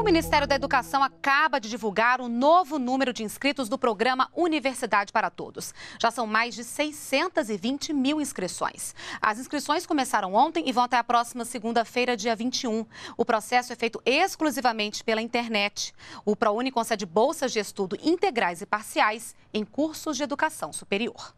O Ministério da Educação acaba de divulgar o um novo número de inscritos do programa Universidade para Todos. Já são mais de 620 mil inscrições. As inscrições começaram ontem e vão até a próxima segunda-feira, dia 21. O processo é feito exclusivamente pela internet. O ProUni concede bolsas de estudo integrais e parciais em cursos de educação superior.